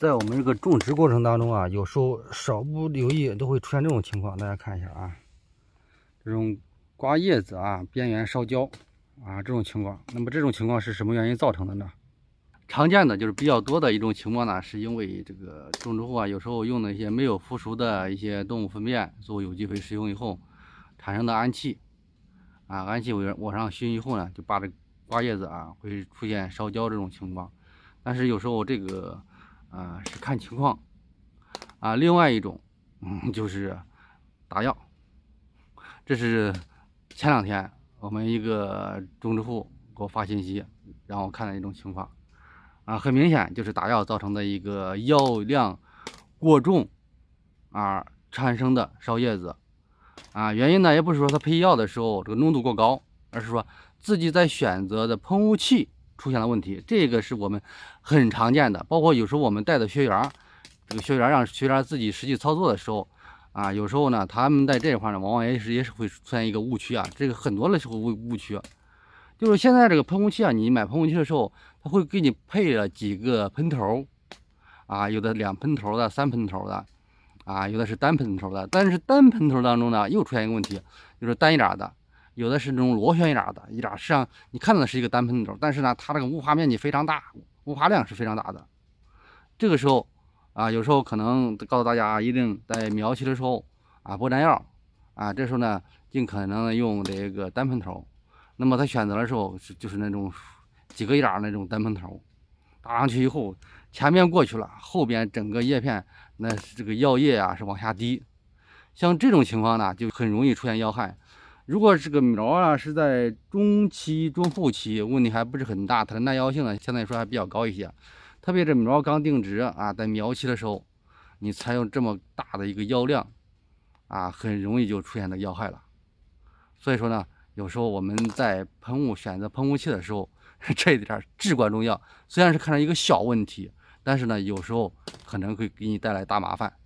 在我们这个种植过程当中啊，有时候少不留意都会出现这种情况。大家看一下啊，这种刮叶子啊，边缘烧焦啊，这种情况。那么这种情况是什么原因造成的呢？常见的就是比较多的一种情况呢，是因为这个种植户啊，有时候用的一些没有腐熟的一些动物粪便做有机肥使用以后，产生的氨气啊，氨气往上熏以后呢，就把这刮叶子啊会出现烧焦这种情况。但是有时候这个。啊，是看情况啊。另外一种，嗯，就是打药，这是前两天我们一个种植户给我发信息让我看的一种情况啊。很明显就是打药造成的一个药量过重啊产生的烧叶子啊。原因呢，也不是说他配药的时候这个浓度过高，而是说自己在选择的喷雾器。出现了问题，这个是我们很常见的，包括有时候我们带的学员，这个学员让学员自己实际操作的时候，啊，有时候呢，他们在这一块呢，往往也是也是会出现一个误区啊，这个很多的时候误误区，就是现在这个喷雾器啊，你买喷雾器的时候，他会给你配了几个喷头，啊，有的两喷头的，三喷头的，啊，有的是单喷头的，但是单喷头当中呢，又出现一个问题，就是单一点的。有的是那种螺旋眼的，一点实际上你看到的是一个单喷头，但是呢，它这个雾化面积非常大，雾化量是非常大的。这个时候啊，有时候可能告诉大家，一定在苗期的时候啊，播蘸药啊，这时候呢，尽可能的用这个单喷头。那么他选择的时候是就是那种几个眼那种单喷头，打上去以后，前面过去了，后边整个叶片那这个药液啊是往下滴，像这种情况呢，就很容易出现药害。如果这个苗啊是在中期、中后期，问题还不是很大，它的耐药性呢，相对来说还比较高一些。特别这苗刚定植啊，在苗期的时候，你采用这么大的一个药量，啊，很容易就出现药害了。所以说呢，有时候我们在喷雾选择喷雾器的时候，这一点至关重要。虽然是看着一个小问题，但是呢，有时候可能会给你带来大麻烦。